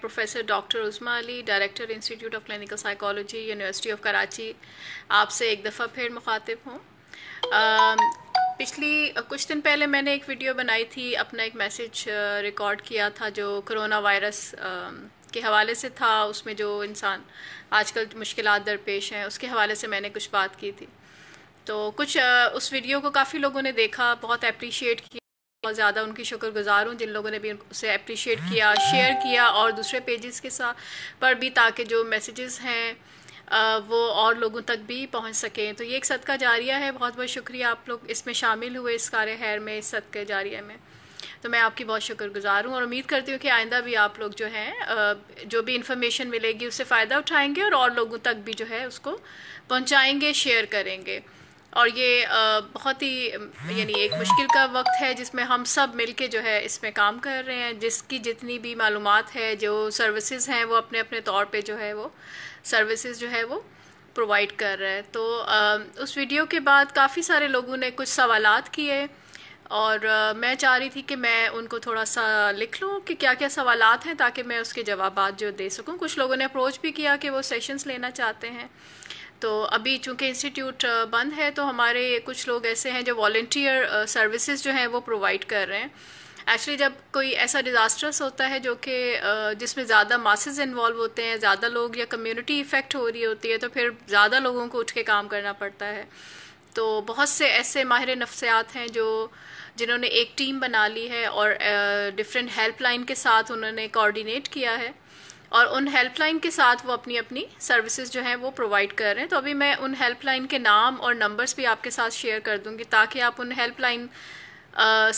Professor doctor Usma Ali director institute of clinical psychology university of Karachi आपसे एक दफ़ा फिर मुखातिब हूँ पिछली कुछ दिन पहले मैंने एक वीडियो बनाई थी अपना एक मैसेज रिकॉर्ड किया था जो कोरोना वायरस के हवाले से था उसमें जो इंसान आजकल मुश्किल दरपेश हैं उसके हवाले से मैंने कुछ बात की थी तो कुछ उस वीडियो को काफ़ी लोगों ने देखा बहुत अप्रिशिएट किया बहुत ज़्यादा उनकी शुक्रगुजार हूँ जिन लोगों ने भी उसे अप्रिशिएट किया शेयर किया और दूसरे पेजेस के साथ पर भी ताकि जो मैसेजेस हैं वो और लोगों तक भी पहुंच सकें तो ये एक सदका जारिया है बहुत बहुत शुक्रिया आप लोग इसमें शामिल हुए इस कार्य हैर में इस सदके जारिया में तो मैं आपकी बहुत शुक्रगुजार हूँ और उम्मीद करती हूँ कि आइंदा भी आप लोग जो हैं जो भी इंफॉर्मेशन मिलेगी उससे फ़ायदा उठाएंगे और और लोगों तक भी जो है उसको पहुँचाएँगे शेयर करेंगे और ये बहुत ही यानी एक मुश्किल का वक्त है जिसमें हम सब मिल के जो है इसमें काम कर रहे हैं जिसकी जितनी भी मालूम है जो सर्विसेज हैं वो अपने अपने तौर पे जो है वो सर्विसेज जो है वो प्रोवाइड कर रहे हैं तो उस वीडियो के बाद काफ़ी सारे लोगों ने कुछ सवाल किए और मैं चाह रही थी कि मैं उनको थोड़ा सा लिख लूँ कि क्या क्या सवाल हैं ताकि मैं उसके जवाब जो दे सकूँ कुछ लोगों ने अप्रोच भी किया कि वो सेशंस लेना चाहते हैं तो अभी चूंकि इंस्टीट्यूट बंद है तो हमारे कुछ लोग ऐसे हैं जो वॉल्टियर सर्विसेज जो हैं वो प्रोवाइड कर रहे हैं एक्चुअली जब कोई ऐसा डिज़ास्टर्स होता है जो कि जिसमें ज़्यादा मासेज इन्वॉल्व होते हैं ज़्यादा लोग या कम्युनिटी इफ़ेक्ट हो रही होती है तो फिर ज़्यादा लोगों को उठ के काम करना पड़ता है तो बहुत से ऐसे माहिर नफ्सियात हैं जो जिन्होंने एक टीम बना ली है और डिफरेंट हेल्पलाइन के साथ उन्होंने कोऑर्डिनेट किया है और उन हेल्पलाइन के साथ वो अपनी अपनी सर्विसेज जो हैं वो प्रोवाइड कर रहे हैं तो अभी मैं उन हेल्पलाइन के नाम और नंबर्स भी आपके साथ शेयर कर दूंगी ताकि आप उन हेल्पलाइन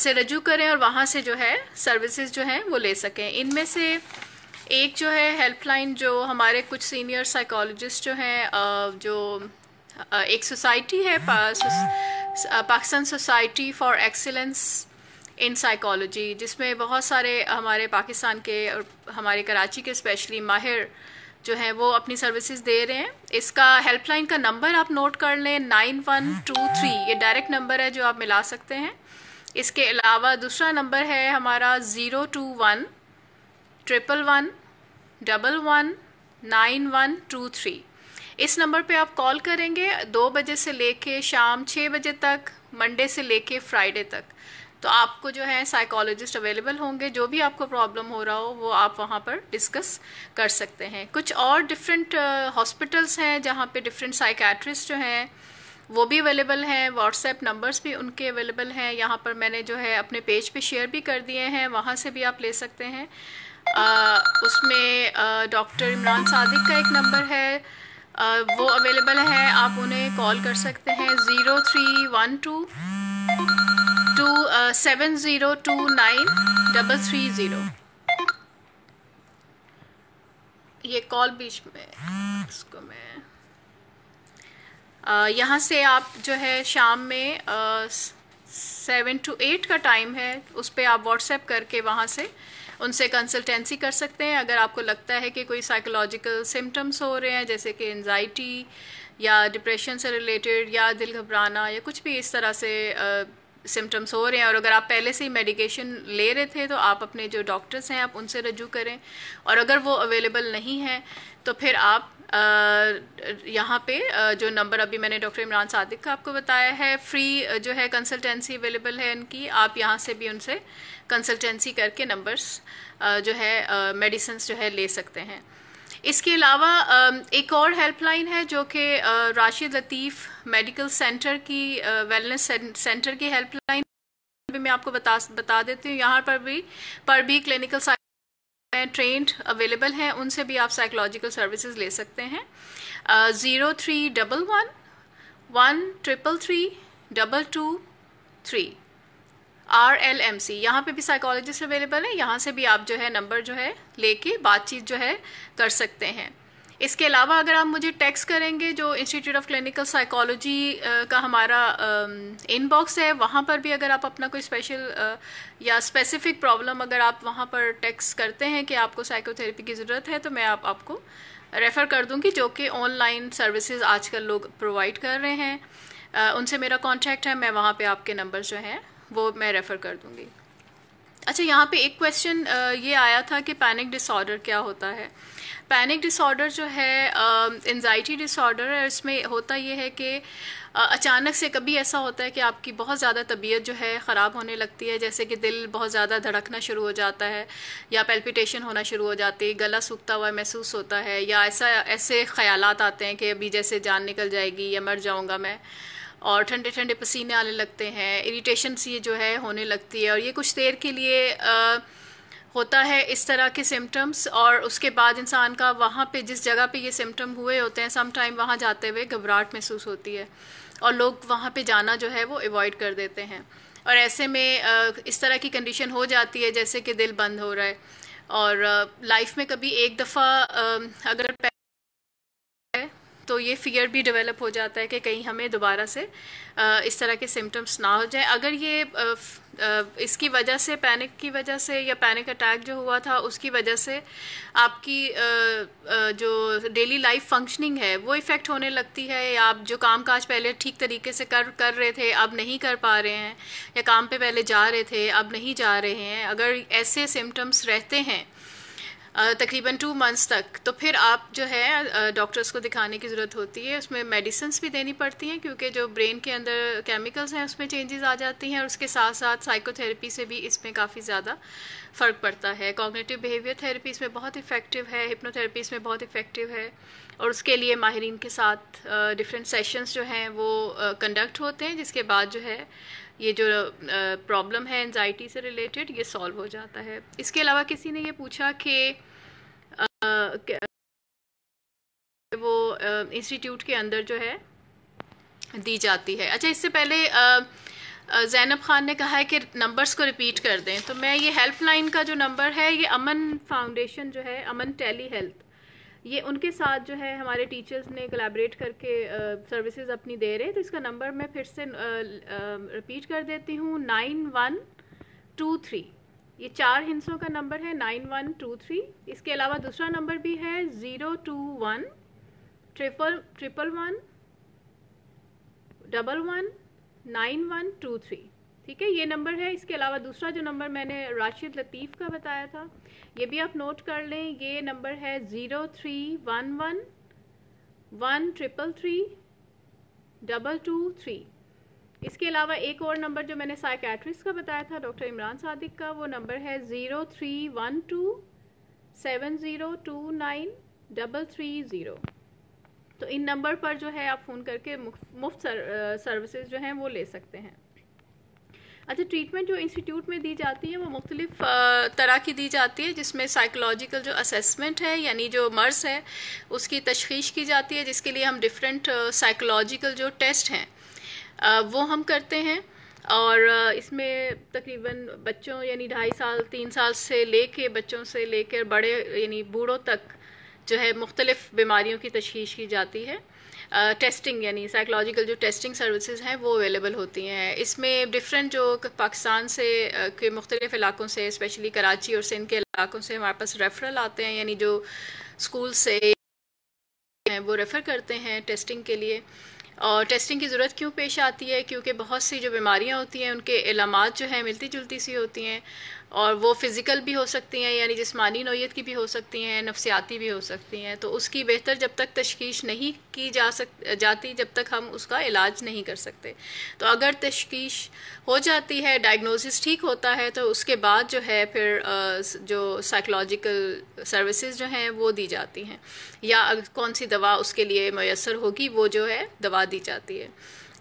से रजू करें और वहाँ से जो है सर्विसेज जो हैं वो ले सकें इनमें से एक जो है हेल्पलाइन जो हमारे कुछ सीनियर साइकोलॉजिस्ट जो हैं जो एक सोसाइटी है Pakistan society for excellence in psychology जिसमें बहुत सारे हमारे पाकिस्तान के और हमारे कराची के स्पेशली माहिर जो हैं वो अपनी सर्विसेज दे रहे हैं इसका हेल्पलाइन का नंबर आप नोट कर लें नाइन वन टू थ्री ये डायरेक्ट नंबर है जो आप मिला सकते हैं इसके अलावा दूसरा नंबर है हमारा zero two one triple one double one nine one two three इस नंबर पे आप कॉल करेंगे दो बजे से लेके शाम छः बजे तक मंडे से लेके फ्राइडे तक तो आपको जो है साइकोलॉजिस्ट अवेलेबल होंगे जो भी आपको प्रॉब्लम हो रहा हो वो आप वहाँ पर डिस्कस कर सकते हैं कुछ और डिफरेंट हॉस्पिटल्स uh, हैं जहाँ पे डिफरेंट साइकेट्रिस्ट जो हैं वो भी अवेलेबल हैं व्हाट्सएप नंबर्स भी उनके अवेलेबल हैं यहाँ पर मैंने जो है अपने पेज पे शेयर भी कर दिए हैं वहाँ से भी आप ले सकते हैं आ, uh, उसमें डॉक्टर uh, इमरान सादिक का एक नंबर है आ, वो अवेलेबल है आप उन्हें कॉल कर सकते हैं zero three one two two seven zero two nine double three zero ये कॉल बीच में इसको मैं uh, यहाँ से आप जो है शाम में सेवन टू एट का टाइम है उस पर आप व्हाट्सएप करके वहाँ से उनसे कंसल्टेंसी कर सकते हैं अगर आपको लगता है कि कोई साइकोलॉजिकल सिम्टम्स हो रहे हैं जैसे कि एनजाइटी या डिप्रेशन से रिलेटेड या दिल घबराना या कुछ भी इस तरह से uh, सिम्टम्स हो रहे हैं और अगर आप पहले से ही मेडिकेशन ले रहे थे तो आप अपने जो डॉक्टर्स हैं आप उनसे रजू करें और अगर वो अवेलेबल नहीं है तो फिर आप यहाँ पे जो नंबर अभी मैंने डॉक्टर इमरान सादिक का आपको बताया है फ्री जो है कंसल्टेंसी अवेलेबल है इनकी आप यहाँ से भी उनसे कंसल्टेंसी करके नंबर्स जो है मेडिसन्स जो है ले सकते हैं इसके अलावा एक और हेल्पलाइन है जो कि राशिद लतीफ़ मेडिकल सेंटर की वेलनेस सेंटर की हेल्पलाइन भी मैं आपको बता बता देती हूँ यहाँ पर भी पर भी क्लिनिकल ट्रेंड अवेलेबल हैं उनसे भी आप साइकोलॉजिकल सर्विसेज ले सकते हैं zero three double one one triple three double two three R L M C यहाँ पर भी साइकोलॉजिस्ट अवेलेबल है यहाँ से भी आप जो है नंबर जो है लेके बातचीत जो है कर सकते हैं इसके अलावा अगर आप मुझे टेक्स्ट करेंगे जो इंस्टीट्यूट ऑफ क्लिनिकल साइकोलॉजी का हमारा इनबॉक्स है वहाँ पर भी अगर आप अपना कोई स्पेशल या स्पेसिफिक प्रॉब्लम अगर आप वहाँ पर टेक्स्ट करते हैं कि आपको साइकोथेरेपी की ज़रूरत है तो मैं आप आपको रेफ़र कर दूँगी जो कि ऑनलाइन सर्विसेज आजकल लोग प्रोवाइड कर रहे हैं उनसे मेरा कॉन्टैक्ट है मैं वहाँ पर आपके नंबर जो हैं वो मैं रेफ़र कर दूँगी अच्छा यहाँ पे एक क्वेश्चन ये आया था कि पैनिक डिसऑर्डर क्या होता है पैनिक डिसऑर्डर जो है एनजाइटी डिसऑर्डर है इसमें होता ये है कि अचानक से कभी ऐसा होता है कि आपकी बहुत ज़्यादा तबीयत जो है ख़राब होने लगती है जैसे कि दिल बहुत ज़्यादा धड़कना शुरू हो जाता है या पेल्पिटेशन होना शुरू हो जाती है गला सूखता हुआ महसूस होता है या ऐसा ऐसे ख्याल आते हैं कि अभी जैसे जान निकल जाएगी या मर जाऊँगा मैं और ठंडे ठंडे पसीने आने लगते हैं इरीटेशन सी जो है होने लगती है और ये कुछ देर के लिए आ, होता है इस तरह के सिम्टम्स और उसके बाद इंसान का वहाँ पे जिस जगह पे ये सिम्टम हुए होते हैं सम टाइम वहाँ जाते हुए घबराहट महसूस होती है और लोग वहाँ पे जाना जो है वो अवॉइड कर देते हैं और ऐसे में इस तरह की कंडीशन हो जाती है जैसे कि दिल बंद हो रहा है और लाइफ में कभी एक दफ़ा अगर तो ये फियर भी डेवलप हो जाता है कि कहीं हमें दोबारा से इस तरह के सिम्टम्स ना हो जाए अगर ये इसकी वजह से पैनिक की वजह से या पैनिक अटैक जो हुआ था उसकी वजह से आपकी जो डेली लाइफ फंक्शनिंग है वो इफ़ेक्ट होने लगती है या आप जो काम काज पहले ठीक तरीके से कर कर रहे थे अब नहीं कर पा रहे हैं या काम पे पहले जा रहे थे अब नहीं जा रहे हैं अगर ऐसे सिम्टम्स रहते हैं तकरीबन टू मंथ्स तक तो फिर आप जो है डॉक्टर्स को दिखाने की ज़रूरत होती है उसमें मेडिसन्स भी देनी पड़ती हैं क्योंकि जो ब्रेन के अंदर केमिकल्स हैं उसमें चेंजेस आ जाती हैं और उसके साथ साथ साइकोथेरेपी से भी इसमें काफ़ी ज़्यादा फ़र्क पड़ता है कॉग्नेटिव बिहेवियर थेरेपी इसमें बहुत इफ़ेक्टिव है हिप्नोथेरेपी इसमें बहुत इफ़ेक्टिव है और उसके लिए माहरीन के साथ डिफरेंट सेशंस जो हैं वो कंडक्ट होते हैं जिसके बाद जो है ये जो प्रॉब्लम है एनजाइटी से रिलेटेड ये सॉल्व हो जाता है इसके अलावा किसी ने ये पूछा कि वो इंस्टीट्यूट के अंदर जो है दी जाती है अच्छा इससे पहले जैनब खान ने कहा है कि नंबर्स को रिपीट कर दें तो मैं ये हेल्पलाइन का जो नंबर है ये अमन फाउंडेशन जो है अमन टेली हेल्थ ये उनके साथ जो है हमारे टीचर्स ने कलेबरेट करके सर्विसेज uh, अपनी दे रहे हैं तो इसका नंबर मैं फिर से रिपीट uh, uh, कर देती हूँ नाइन वन टू थ्री ये चार हिंसों का नंबर है नाइन वन टू थ्री इसके अलावा दूसरा नंबर भी है zero two one triple triple one double one nine one two three ठीक है ये नंबर है इसके अलावा दूसरा जो नंबर मैंने राशिद लतीफ़ का बताया था ये भी आप नोट कर लें ये नंबर है zero three one one one triple three double two three इसके अलावा एक और नंबर जो मैंने साइकेट्रिस्ट का बताया था डॉक्टर इमरान सादिक का वो नंबर है zero three one two seven zero two nine double three zero तो इन नंबर पर जो है आप फ़ोन करके मुफ्त सर्विसेज uh, जो हैं वो ले सकते हैं अच्छा ट्रीटमेंट जो इंस्टीट्यूट में दी जाती है वो मुख्तलिफ तरह की दी जाती है जिसमें साइकोलॉजिकल जो असेसमेंट है यानी जो मर्ज़ है उसकी तशखीश की जाती है जिसके लिए हम डिफरेंट साइकोलॉजिकल जो टेस्ट हैं वो हम करते हैं और इसमें तकरीबन बच्चों यानी ढाई साल तीन साल से लेके बच्चों से लेकर बड़े यानी बूढ़ों तक जो है मुख्तलिफ़ बीमारियों की तशखीश की जाती है टेस्टिंग यानी साइकोलॉजिकल जो टेस्टिंग सर्विसेज हैं वो अवेलेबल होती हैं इसमें डिफरेंट जो पाकिस्तान से के मुख्तलिफ इलाकों से स्पेशली कराची और सिंध के इलाकों से हमारे पास रेफरल आते हैं यानी जो स्कूल से हैं वो रेफ़र करते हैं टेस्टिंग के लिए और टेस्टिंग की ज़रूरत क्यों पेश आती है क्योंकि बहुत सी जो बीमारियां होती हैं उनके इलामत जो हैं मिलती जुलती सी होती हैं और वो फ़िज़िकल भी हो सकती हैं यानी जिसमानी नोयत की भी हो सकती हैं नफसियाती भी हो सकती हैं तो उसकी बेहतर जब तक तश्ीस नहीं की जा सक जाती जब तक हम उसका इलाज नहीं कर सकते तो अगर तश्ीस हो जाती है डायग्नोसिस ठीक होता है तो उसके बाद जो है फिर जो साइकोलॉजिकल सर्विसेज जो हैं वो दी जाती हैं या कौन सी दवा उसके लिए मैसर होगी वो जो है दवा दी जाती है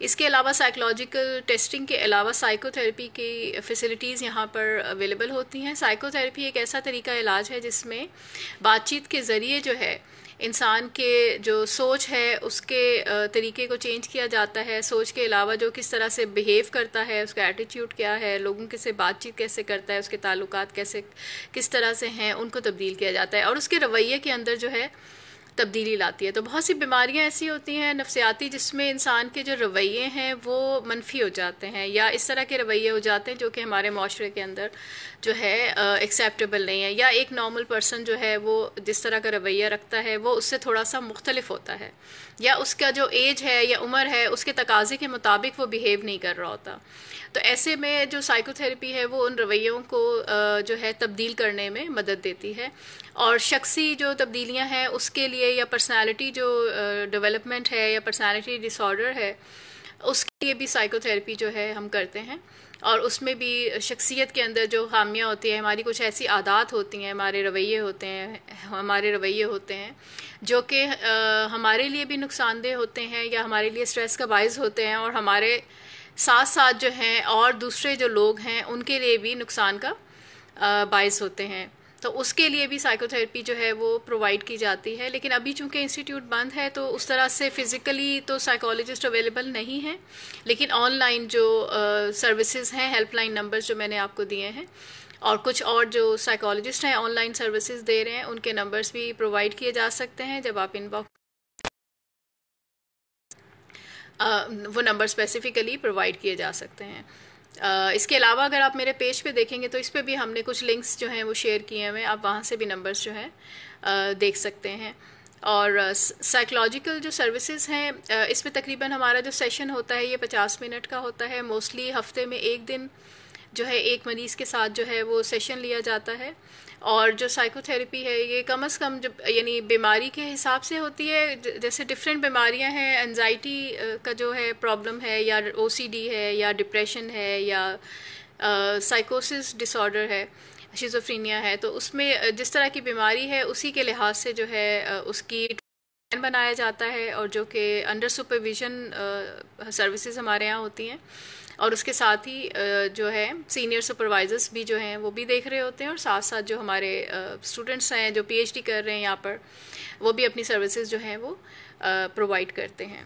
इसके अलावा साइकोलॉजिकल टेस्टिंग के अलावा साइकोथेरेपी की फैसिलिटीज़ यहाँ पर अवेलेबल होती हैं साइकोथेरेपी एक ऐसा तरीका इलाज है जिसमें बातचीत के ज़रिए जो है इंसान के जो सोच है उसके तरीके को चेंज किया जाता है सोच के अलावा जो किस तरह से बिहेव करता है उसका एटीट्यूड क्या है लोगों के से बातचीत कैसे करता है उसके ताल्लुकात कैसे किस तरह से हैं उनको तब्दील किया जाता है और उसके रवैये के अंदर जो है तब्दीली लाती है तो बहुत सी बीमारियाँ ऐसी होती हैं नफसियाती जिसमें इंसान के जो रवैये हैं वो मनफी हो जाते हैं या इस तरह के रवैये हो जाते हैं जो कि हमारे माशरे के अंदर जो है एक्सेप्टेबल नहीं है या एक नॉर्मल पर्सन जो है वो जिस तरह का रवैया रखता है वो उससे थोड़ा सा मुख्तलिफ होता है या उसका जो एज है या उम्र है उसके तकाजे के मुताबिक वो बिहेव नहीं कर रहा होता तो ऐसे में जो साइकोथेरेपी है वो उन रवैयों को जो है तब्दील करने में मदद देती है और शख्सी जो तब्दीलियां हैं उसके लिए या पर्सनालिटी जो डेवलपमेंट है या पर्सनालिटी डिसऑर्डर है उसके लिए भी साइकोथेरेपी जो है हम करते हैं और उसमें भी शख्सियत के अंदर जो खामियाँ होती हैं हमारी कुछ ऐसी आदत होती हैं हमारे रवैये होते हैं हमारे रवैये होते हैं जो कि हमारे लिए भी नुकसानदेह होते हैं या हमारे लिए स्ट्रेस का बायस होते हैं और हमारे साथ साथ जो हैं और दूसरे जो लोग हैं उनके लिए भी नुकसान का बायस होते हैं तो उसके लिए भी साइकोथेरेपी जो है वो प्रोवाइड की जाती है लेकिन अभी चूंकि इंस्टीट्यूट बंद है तो उस तरह से फ़िज़िकली तो साइकोलॉजिस्ट अवेलेबल नहीं हैं लेकिन ऑनलाइन जो सर्विसेज हैं हेल्पलाइन नंबर्स जो मैंने आपको दिए हैं और कुछ और जो साइकोलॉजिस्ट हैं ऑनलाइन सर्विसेज दे रहे हैं उनके नंबर्स भी प्रोवाइड किए जा सकते हैं जब आप इनबॉक्स वो नंबर स्पेसिफ़िकली प्रोवाइड किए जा सकते हैं इसके अलावा अगर आप मेरे पेज पे देखेंगे तो इस पर भी हमने कुछ लिंक्स जो हैं वो शेयर किए हुए हैं आप वहाँ से भी नंबर्स जो हैं देख सकते हैं और साइकोलॉजिकल जो सर्विसेज हैं इसमें तकरीबन हमारा जो सेशन होता है ये पचास मिनट का होता है मोस्टली हफ्ते में एक दिन जो है एक मरीज़ के साथ जो है वो सेशन लिया जाता है और जो साइकोथेरेपी है ये कम अज़ कम जब यानी बीमारी के हिसाब से होती है जैसे डिफरेंट बीमारियां हैं एनजाइटी का जो है प्रॉब्लम है या ओसीडी है या डिप्रेशन है या साइकोसिस uh, डिसऑर्डर है शिजोफ्रीनिया है तो उसमें जिस तरह की बीमारी है उसी के लिहाज से जो है उसकी प्लान बनाया जाता है और जो कि अंडर सुपरविजन सर्विसेज हमारे यहाँ होती हैं और उसके साथ ही जो है सीनियर सुपरवाइजर्स भी जो हैं वो भी देख रहे होते हैं और साथ साथ जो हमारे स्टूडेंट्स हैं जो पीएचडी कर रहे हैं यहाँ पर वो भी अपनी सर्विसेज जो हैं वो प्रोवाइड करते हैं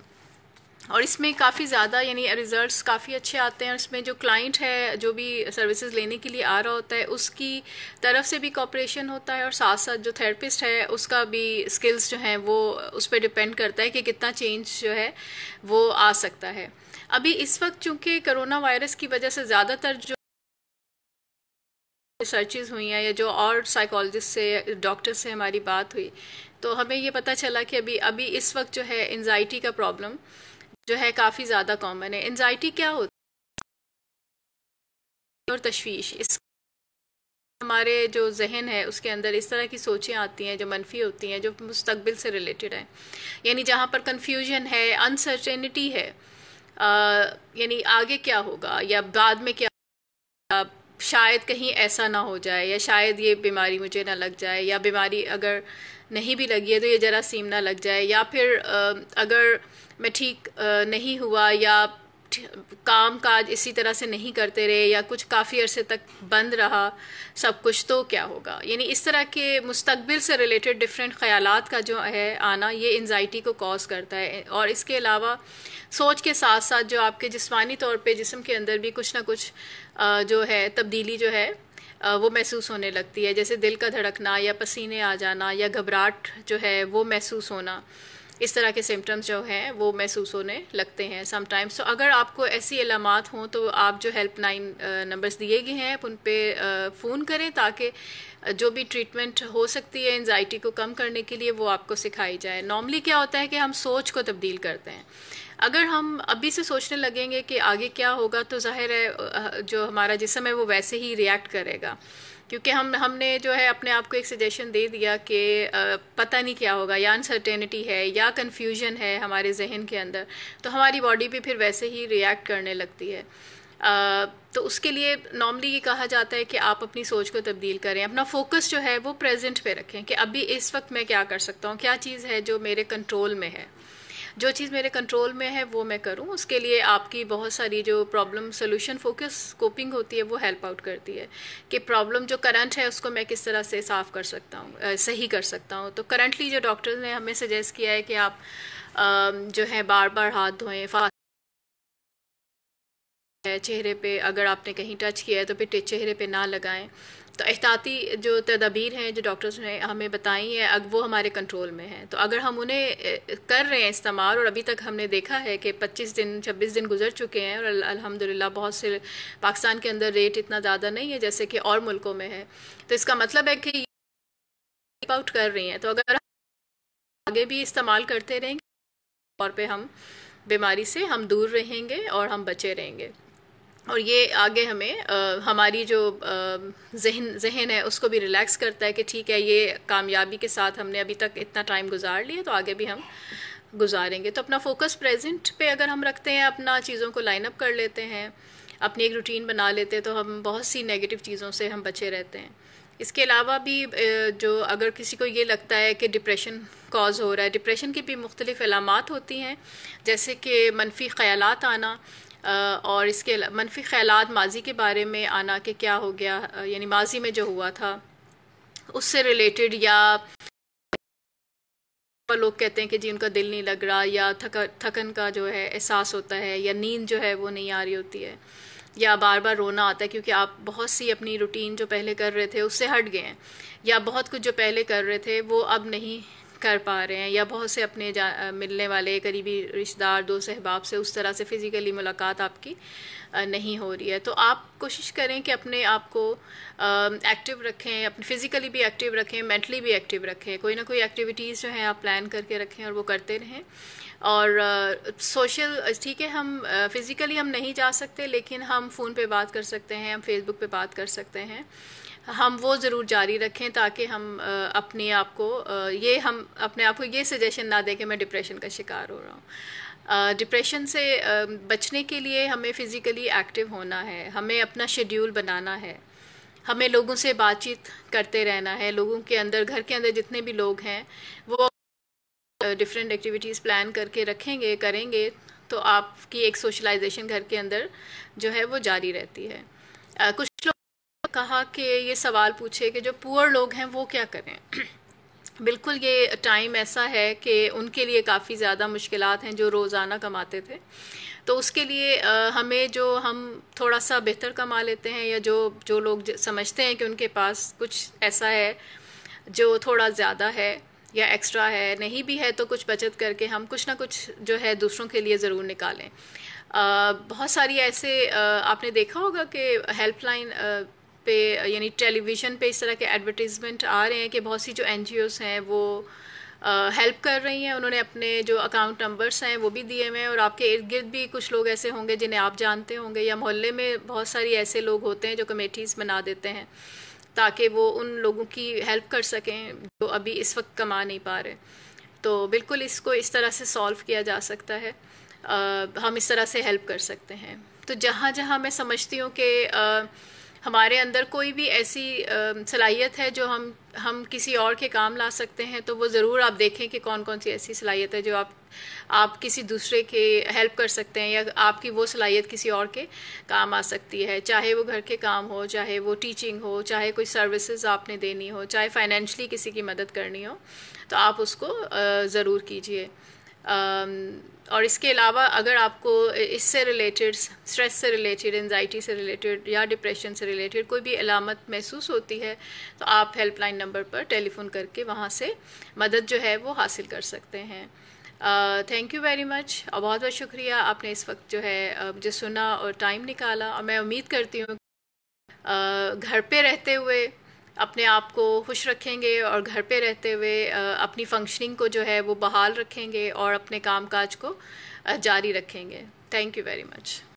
और इसमें काफ़ी ज़्यादा यानी रिज़ल्ट्स काफ़ी अच्छे आते हैं और इसमें जो क्लाइंट है जो भी सर्विसेज लेने के लिए आ रहा होता है उसकी तरफ से भी कॉपरेशन होता है और साथ साथ जो थेरेपिस्ट है उसका भी स्किल्स जो हैं वो उस पर डिपेंड करता है कि कितना चेंज जो है वो आ सकता है अभी इस वक्त चूंकि कोरोना वायरस की वजह से ज़्यादातर जो रिसर्चेज हुई हैं या जो और साइकोलॉजिस्ट से डॉक्टर से हमारी बात हुई तो हमें ये पता चला कि अभी अभी इस वक्त जो है एनजाइटी का प्रॉब्लम जो है काफ़ी ज़्यादा कॉमन है एनजाइटी क्या होती और तशवीश इस हमारे जो जहन है उसके अंदर इस तरह की सोचें आती हैं जो मनफी होती हैं जो मुस्तबिल से रिलेटेड हैं यानी जहाँ पर कन्फ्यूजन है अनसर्टेनिटी है यानी आगे क्या होगा या बाद में क्या होगा? शायद कहीं ऐसा ना हो जाए या शायद ये बीमारी मुझे ना लग जाए या बीमारी अगर नहीं भी लगी है तो ये ज़रा सीम ना लग जाए या फिर अगर मैं ठीक नहीं हुआ या काम काज इसी तरह से नहीं करते रहे या कुछ काफ़ी अरसे तक बंद रहा सब कुछ तो क्या होगा यानी इस तरह के मुस्तबिल से रिलेटेड डिफरेंट ख्याल का जो है आना ये एनजाइटी को कॉज करता है और इसके अलावा सोच के साथ साथ जो आपके जिसमानी तौर पर जिसम के अंदर भी कुछ ना कुछ जो है तब्दीली जो है वो महसूस होने लगती है जैसे दिल का धड़कना या पसीने आ जाना या घबराहट जो है वो महसूस होना इस तरह के सिम्टम्स जो हैं वो महसूस होने लगते हैं समटाइम्स तो अगर आपको ऐसी अलामत हों तो आप जो हेल्पलाइन नंबर्स दिए गए हैं आप उन पर फ़ोन करें ताकि जो भी ट्रीटमेंट हो सकती है एनजाइटी को कम करने के लिए वो आपको सिखाई जाए नॉर्मली क्या होता है कि हम सोच को तब्दील करते हैं अगर हम अभी से सोचने लगेंगे कि आगे क्या होगा तो जाहिर है जो हमारा जिसम है वो वैसे ही रिएक्ट करेगा क्योंकि हम हमने जो है अपने आप को एक सजेशन दे दिया कि पता नहीं क्या होगा या अनसर्टेनिटी है या कन्फ्यूजन है हमारे जहन के अंदर तो हमारी बॉडी भी फिर वैसे ही रिएक्ट करने लगती है आ, तो उसके लिए नॉर्मली ये कहा जाता है कि आप अपनी सोच को तब्दील करें अपना फोकस जो है वो प्रेजेंट पे रखें कि अभी इस वक्त मैं क्या कर सकता हूँ क्या चीज़ है जो मेरे कंट्रोल में है जो चीज़ मेरे कंट्रोल में है वो मैं करूँ उसके लिए आपकी बहुत सारी जो प्रॉब्लम सोल्यूशन फोकस कोपिंग होती है वो हेल्प आउट करती है कि प्रॉब्लम जो करंट है उसको मैं किस तरह से साफ़ कर सकता हूँ सही कर सकता हूँ तो करंटली जो डॉक्टर्स ने हमें सजेस्ट किया है कि आप आ, जो है बार बार हाथ धोएं फास्ट चेहरे पे अगर आपने कहीं टच किया है तो फिर चेहरे पे ना लगाएं तो एहतियाती जो तदाबीर हैं जो डॉक्टर्स ने हमें बताई हैं अब वो हमारे कंट्रोल में हैं तो अगर हम उन्हें कर रहे हैं इस्तेमाल और अभी तक हमने देखा है कि 25 दिन 26 दिन गुजर चुके हैं और अल्हम्दुलिल्लाह बहुत से पाकिस्तान के अंदर रेट इतना ज़्यादा नहीं है जैसे कि और मुल्कों में है तो इसका मतलब है कि आउट कर रही हैं तो अगर आगे भी इस्तेमाल करते रहेंगे तौर पर हम बीमारी से हम दूर रहेंगे और हम बचे रहेंगे और ये आगे हमें आ, हमारी जो जहन जहन है उसको भी रिलैक्स करता है कि ठीक है ये कामयाबी के साथ हमने अभी तक इतना टाइम गुजार लिया तो आगे भी हम गुजारेंगे तो अपना फोकस प्रेजेंट पे अगर हम रखते हैं अपना चीज़ों को लाइन अप कर लेते हैं अपनी एक रूटीन बना लेते हैं तो हम बहुत सी नेगेटिव चीज़ों से हम बचे रहते हैं इसके अलावा भी जो अगर किसी को ये लगता है कि डिप्रेशन कॉज हो रहा है डिप्रेशन की भी मुख्तलिफ अलामत होती हैं जैसे कि मनफी ख्याल आना और इसके मनफी ख्याल माजी के बारे में आना कि क्या हो गया यानी माजी में जो हुआ था उससे रिलेटेड या लोग कहते हैं कि जी उनका दिल नहीं लग रहा या थक थकन का जो है एहसास होता है या नींद जो है वो नहीं आ रही होती है या बार बार रोना आता है क्योंकि आप बहुत सी अपनी रूटीन जो पहले कर रहे थे उससे हट गए हैं या बहुत कुछ जो पहले कर रहे थे वो अब नहीं कर पा रहे हैं या बहुत से अपने जा, मिलने वाले करीबी रिश्तेदार दोस्त अहबाब से उस तरह से फ़िज़िकली मुलाकात आपकी नहीं हो रही है तो आप कोशिश करें कि अपने आप को एक्टिव रखें अपने फ़िज़िकली भी एक्टिव रखें मेंटली भी एक्टिव रखें कोई ना कोई एक्टिविटीज़ जो हैं आप प्लान करके रखें और वो करते रहें और सोशल ठीक है हम फ़िज़िकली हम नहीं जा सकते लेकिन हम फ़ोन पे बात कर सकते हैं हम फेसबुक पे बात कर सकते हैं हम वो ज़रूर जारी रखें ताकि हम अपने आप को ये हम अपने आप को ये सजेशन ना दें कि मैं डिप्रेशन का शिकार हो रहा हूँ डिप्रेशन से बचने के लिए हमें फ़िज़िकली एक्टिव होना है हमें अपना शेड्यूल बनाना है हमें लोगों से बातचीत करते रहना है लोगों के अंदर घर के अंदर जितने भी लोग हैं वो डिफरेंट एक्टिविटीज़ प्लान करके रखेंगे करेंगे तो आपकी एक सोशलाइजेशन घर के अंदर जो है वो जारी रहती है कुछ लोग कहा कि ये सवाल पूछे कि जो पुअर लोग हैं वो क्या करें बिल्कुल ये टाइम ऐसा है कि उनके लिए काफ़ी ज़्यादा मुश्किल हैं जो रोज़ाना कमाते थे तो उसके लिए हमें जो हम थोड़ा सा बेहतर कमा लेते हैं या जो जो लोग समझते हैं कि उनके पास कुछ ऐसा है जो थोड़ा ज़्यादा है या एक्स्ट्रा है नहीं भी है तो कुछ बचत करके हम कुछ ना कुछ जो है दूसरों के लिए ज़रूर निकालें आ, बहुत सारी ऐसे आ, आपने देखा होगा कि हेल्पलाइन पे यानी टेलीविज़न पे इस तरह के एडवर्टीज़मेंट आ रहे हैं कि बहुत सी जो एन हैं वो हेल्प कर रही हैं उन्होंने अपने जो अकाउंट नंबर्स हैं वो भी दिए हुए हैं और आपके इर्द गिर्द भी कुछ लोग ऐसे होंगे जिन्हें आप जानते होंगे या मोहल्ले में बहुत सारी ऐसे लोग होते हैं जो कमेटीज़ बना देते हैं ताकि वो उन लोगों की हेल्प कर सकें जो अभी इस वक्त कमा नहीं पा रहे तो बिल्कुल इसको इस तरह से सॉल्व किया जा सकता है आ, हम इस तरह से हेल्प कर सकते हैं तो जहाँ जहाँ मैं समझती हूँ कि हमारे अंदर कोई भी ऐसी सलाहियत है जो हम हम किसी और के काम ला सकते हैं तो वो ज़रूर आप देखें कि कौन कौन सी ऐसी सलाहियत है जो आप आप किसी दूसरे के हेल्प कर सकते हैं या आपकी वो सलाहियत किसी और के काम आ सकती है चाहे वो घर के काम हो चाहे वो टीचिंग हो चाहे कोई सर्विसेज आपने देनी हो चाहे फाइनेंशली किसी की मदद करनी हो तो आप उसको ज़रूर कीजिए Um, और इसके अलावा अगर आपको इससे रिलेटेड स्ट्रेस से रिलेटेड एनजाइटी से रिलेटेड या डिप्रेशन से रिलेटेड कोई भी अलामत महसूस होती है तो आप हेल्पलाइन नंबर पर टेलीफ़ोन करके वहाँ से मदद जो है वो हासिल कर सकते हैं थैंक यू वेरी मच और बहुत बहुत शुक्रिया आपने इस वक्त जो है uh, मुझे सुना और टाइम निकाला और मैं उम्मीद करती हूँ uh, घर पे रहते हुए अपने आप को खुश रखेंगे और घर पे रहते हुए अपनी फंक्शनिंग को जो है वो बहाल रखेंगे और अपने काम काज को जारी रखेंगे थैंक यू वेरी मच